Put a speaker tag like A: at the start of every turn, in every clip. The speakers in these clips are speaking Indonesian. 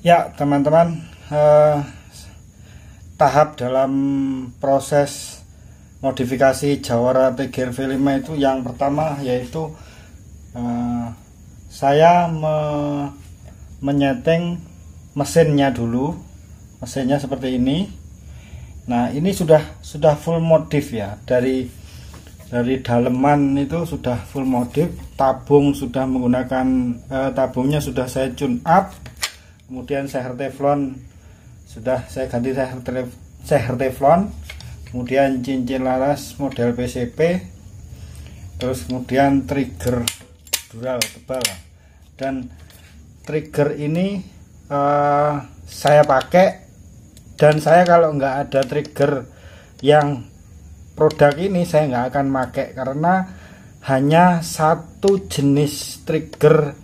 A: Ya, teman-teman, eh, tahap dalam proses modifikasi Jawara PGR V5 itu yang pertama yaitu eh, saya me menyeting mesinnya dulu. Mesinnya seperti ini. Nah, ini sudah sudah full modif ya. Dari dari daleman itu sudah full modif, tabung sudah menggunakan eh, tabungnya sudah saya tune up kemudian seher teflon sudah saya ganti seher, teflon kemudian cincin laras model PCP terus kemudian trigger dural tebal dan trigger ini uh, saya pakai dan saya kalau nggak ada trigger yang produk ini saya nggak akan pakai karena hanya satu jenis trigger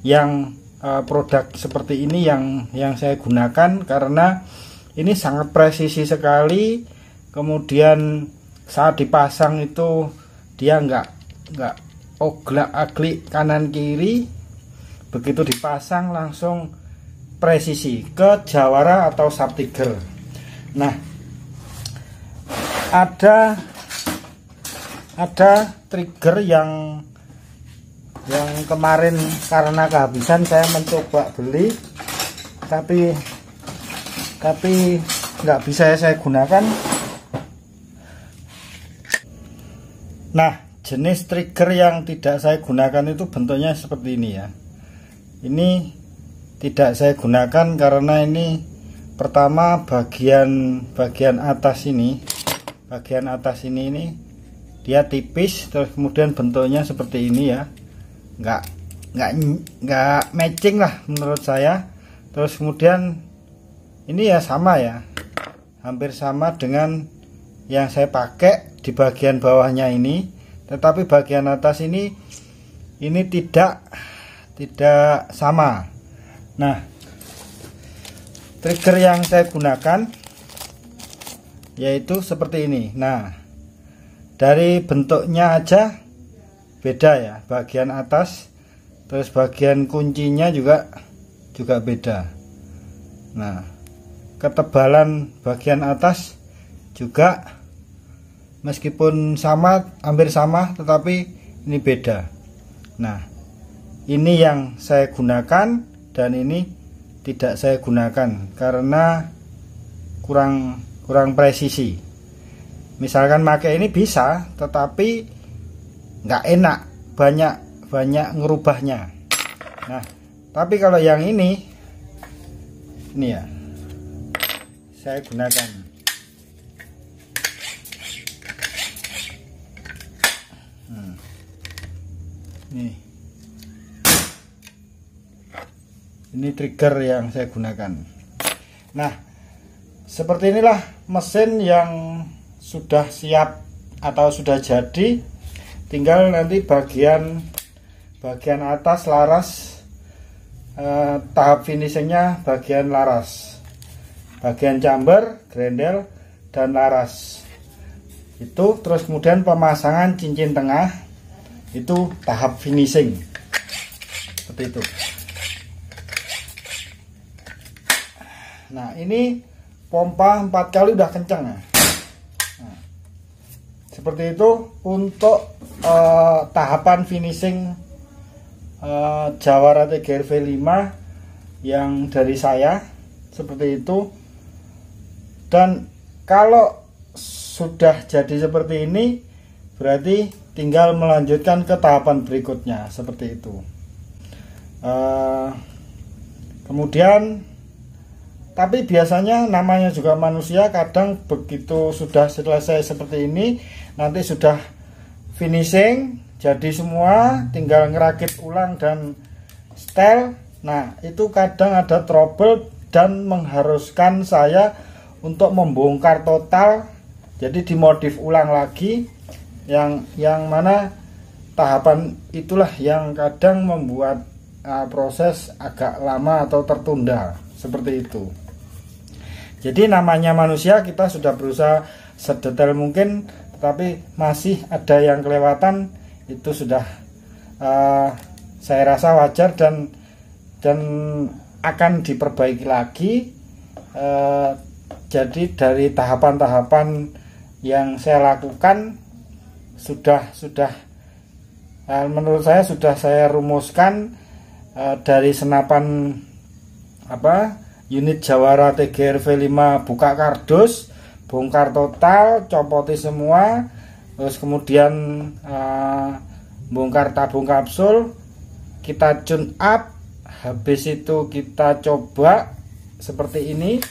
A: yang Eh, produk seperti ini yang yang saya gunakan karena ini sangat presisi sekali kemudian saat dipasang itu dia nggak nggak oglak aglik kanan kiri begitu dipasang langsung presisi ke jawara atau subtiger nah ada ada trigger yang yang kemarin karena kehabisan saya mencoba beli tapi tapi nggak bisa ya saya gunakan nah jenis trigger yang tidak saya gunakan itu bentuknya seperti ini ya ini tidak saya gunakan karena ini pertama bagian bagian atas ini bagian atas ini ini dia tipis terus kemudian bentuknya seperti ini ya nggak nggak nggak matching lah menurut saya terus kemudian ini ya sama ya hampir sama dengan yang saya pakai di bagian bawahnya ini tetapi bagian atas ini ini tidak tidak sama nah trigger yang saya gunakan yaitu seperti ini nah dari bentuknya aja beda ya bagian atas terus bagian kuncinya juga juga beda nah ketebalan bagian atas juga meskipun sama hampir sama tetapi ini beda nah ini yang saya gunakan dan ini tidak saya gunakan karena kurang kurang presisi misalkan pakai ini bisa tetapi nggak enak banyak banyak ngerubahnya nah tapi kalau yang ini ini ya saya gunakan hmm. nih ini trigger yang saya gunakan nah seperti inilah mesin yang sudah siap atau sudah jadi tinggal nanti bagian bagian atas laras eh, tahap finishingnya bagian laras bagian chamber grendel dan laras itu terus kemudian pemasangan cincin tengah itu tahap finishing seperti itu nah ini pompa 4 kali udah kencang ya seperti itu untuk uh, tahapan finishing uh, eh, Jawara v 5 yang dari saya seperti itu dan kalau sudah jadi seperti ini berarti tinggal melanjutkan ke tahapan berikutnya seperti itu uh, kemudian tapi biasanya namanya juga manusia kadang begitu sudah selesai seperti ini nanti sudah finishing jadi semua tinggal ngerakit ulang dan setel nah itu kadang ada trouble dan mengharuskan saya untuk membongkar total jadi dimodif ulang lagi yang yang mana tahapan itulah yang kadang membuat uh, proses agak lama atau tertunda seperti itu jadi namanya manusia kita sudah berusaha sedetail mungkin tetapi masih ada yang kelewatan itu sudah uh, saya rasa wajar dan dan akan diperbaiki lagi uh, jadi dari tahapan-tahapan yang saya lakukan sudah sudah uh, menurut saya sudah saya rumuskan uh, dari senapan apa unit Jawara TGRV 5 buka kardus bongkar total copoti semua terus kemudian uh, bongkar tabung kapsul kita tune up habis itu kita coba seperti ini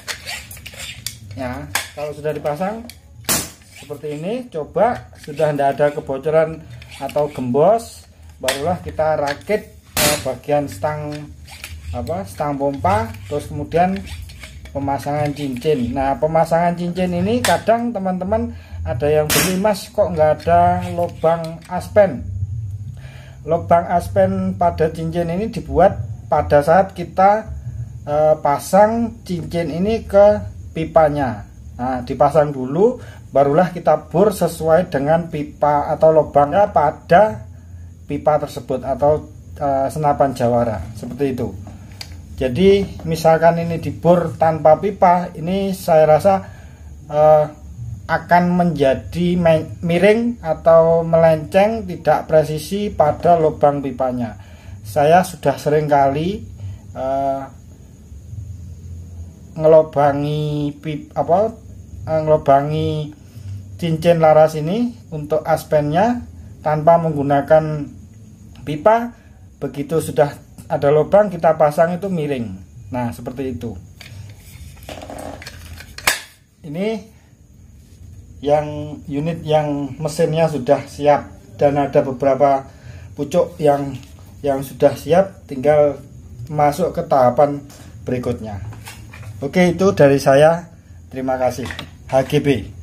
A: ya kalau sudah dipasang seperti ini coba sudah tidak ada kebocoran atau gembos barulah kita rakit uh, bagian stang apa stang pompa terus kemudian pemasangan cincin nah pemasangan cincin ini kadang teman-teman ada yang beli mas kok nggak ada lubang aspen lubang aspen pada cincin ini dibuat pada saat kita e, pasang cincin ini ke pipanya nah dipasang dulu barulah kita bor sesuai dengan pipa atau lubangnya pada pipa tersebut atau e, senapan jawara seperti itu jadi misalkan ini dibor tanpa pipa, ini saya rasa eh, akan menjadi miring atau melenceng tidak presisi pada lubang pipanya. Saya sudah sering kali eh, ngelobangi pip apa eh, ngelobangi cincin laras ini untuk aspennya tanpa menggunakan pipa begitu sudah ada lubang kita pasang itu miring nah seperti itu ini yang unit yang mesinnya sudah siap dan ada beberapa pucuk yang yang sudah siap tinggal masuk ke tahapan berikutnya oke itu dari saya terima kasih HGB